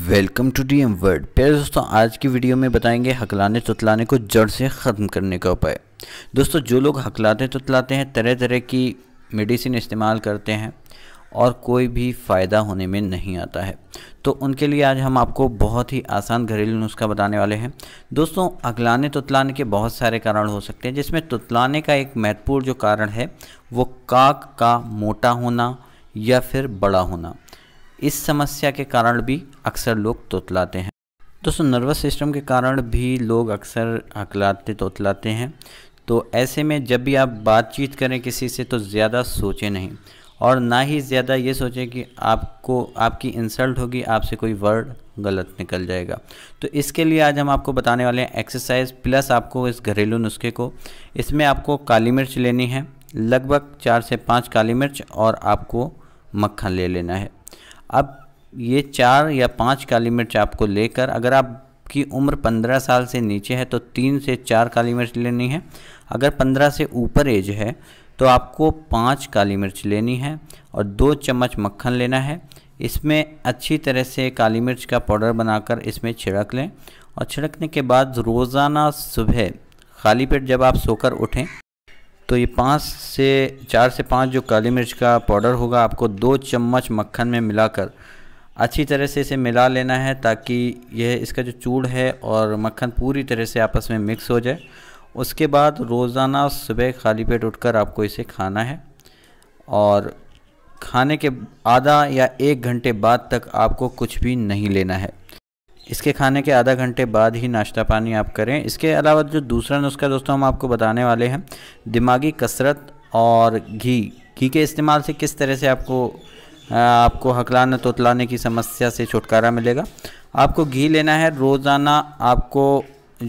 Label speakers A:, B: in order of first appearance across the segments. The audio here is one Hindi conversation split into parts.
A: welcome to D M world प्यारे दोस्तों आज की वीडियो में बताएंगे हकलाने तुतलाने को जड़ से ख़त्म करने का उपाय दोस्तों जो लोग हकलाते तुतलाते हैं तरह तरह की मेडिसिन इस्तेमाल करते हैं और कोई भी फ़ायदा होने में नहीं आता है तो उनके लिए आज हम आपको बहुत ही आसान घरेलू नुस्खा बताने वाले हैं दोस्तों अगलाने तुतलाने के बहुत सारे कारण हो सकते हैं जिसमें तुतलाने का एक महत्वपूर्ण जो कारण है वो काक का मोटा होना या फिर बड़ा होना इस समस्या के कारण भी अक्सर लोग तोतलाते हैं दोस्तों नर्वस सिस्टम के कारण भी लोग अक्सर हकलाते तोतलाते हैं तो ऐसे में जब भी आप बातचीत करें किसी से तो ज़्यादा सोचें नहीं और ना ही ज़्यादा ये सोचें कि आपको आपकी इंसल्ट होगी आपसे कोई वर्ड गलत निकल जाएगा तो इसके लिए आज हम आपको बताने वाले हैं एक्सरसाइज प्लस आपको इस घरेलू नुस्खे को इसमें आपको काली मिर्च लेनी है लगभग चार से पाँच काली मिर्च और आपको मक्खन ले लेना है अब ये चार या पाँच काली मिर्च आपको लेकर अगर आपकी उम्र पंद्रह साल से नीचे है तो तीन से चार काली मिर्च लेनी है अगर पंद्रह से ऊपर एज है तो आपको पाँच काली मिर्च लेनी है और दो चम्मच मक्खन लेना है इसमें अच्छी तरह से काली मिर्च का पाउडर बनाकर इसमें छिड़क लें और छिड़कने के बाद रोज़ाना सुबह खाली पेट जब आप सोकर उठें तो ये पाँच से चार से पाँच जो काली मिर्च का पाउडर होगा आपको दो चम्मच मक्खन में मिलाकर अच्छी तरह से इसे मिला लेना है ताकि यह इसका जो चूड़ है और मक्खन पूरी तरह से आपस में मिक्स हो जाए उसके बाद रोज़ाना सुबह खाली पेट उठकर आपको इसे खाना है और खाने के आधा या एक घंटे बाद तक आपको कुछ भी नहीं लेना है इसके खाने के आधा घंटे बाद ही नाश्ता पानी आप करें इसके अलावा जो दूसरा नुस्खा दोस्तों हम आपको बताने वाले हैं दिमागी कसरत और घी घी के इस्तेमाल से किस तरह से आपको आपको हकलाने तोतलाने की समस्या से छुटकारा मिलेगा आपको घी लेना है रोज़ाना आपको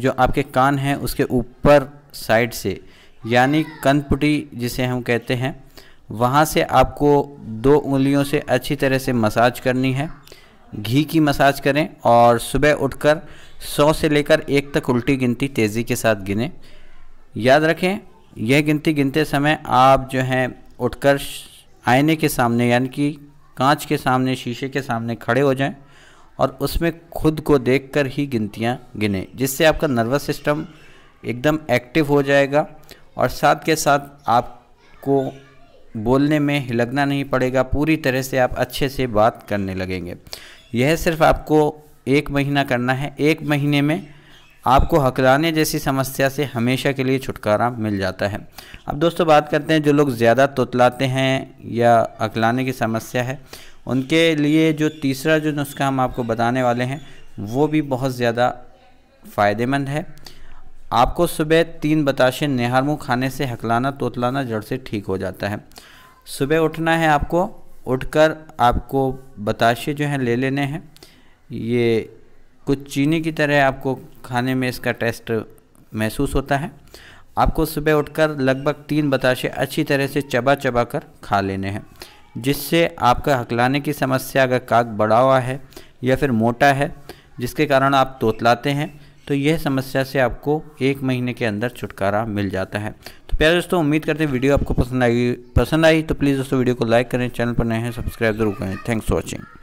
A: जो आपके कान हैं उसके ऊपर साइड से यानी कनपुटी जिसे हम कहते हैं वहाँ से आपको दो उंगलियों से अच्छी तरह से मसाज करनी है घी की मसाज करें और सुबह उठकर 100 से लेकर एक तक उल्टी गिनती तेज़ी के साथ गिनें याद रखें यह गिनती गिनते समय आप जो हैं उठकर आईने के सामने यानी कि कांच के सामने शीशे के सामने खड़े हो जाएं और उसमें खुद को देखकर ही गिनतियाँ गिनें जिससे आपका नर्वस सिस्टम एकदम एक्टिव हो जाएगा और साथ के साथ आपको बोलने में हिलगना नहीं पड़ेगा पूरी तरह से आप अच्छे से बात करने लगेंगे यह सिर्फ आपको एक महीना करना है एक महीने में आपको हकलाने जैसी समस्या से हमेशा के लिए छुटकारा मिल जाता है अब दोस्तों बात करते हैं जो लोग ज़्यादा तोतलाते हैं या हकलाने की समस्या है उनके लिए जो तीसरा जो नुस्खा हम आपको बताने वाले हैं वो भी बहुत ज़्यादा फ़ायदेमंद है आपको सुबह तीन बताशे निहारमू खाने से हकलाना तोतलाना जड़ से ठीक हो जाता है सुबह उठना है आपको उठकर आपको बताशे जो हैं ले लेने हैं ये कुछ चीनी की तरह आपको खाने में इसका टेस्ट महसूस होता है आपको सुबह उठकर लगभग तीन बताशे अच्छी तरह से चबा चबा कर खा लेने हैं जिससे आपका हकलाने की समस्या अगर काक बड़ा हुआ है या फिर मोटा है जिसके कारण आप तोतलाते हैं तो यह समस्या से आपको एक महीने के अंदर छुटकारा मिल जाता है तो प्यारे दोस्तों उम्मीद करते हैं वीडियो आपको पसंद आई पसंद आई तो प्लीज़ दोस्तों वीडियो को लाइक करें चैनल पर नए हैं सब्सक्राइब जरूर करें थैंक्स फॉर वॉचिंग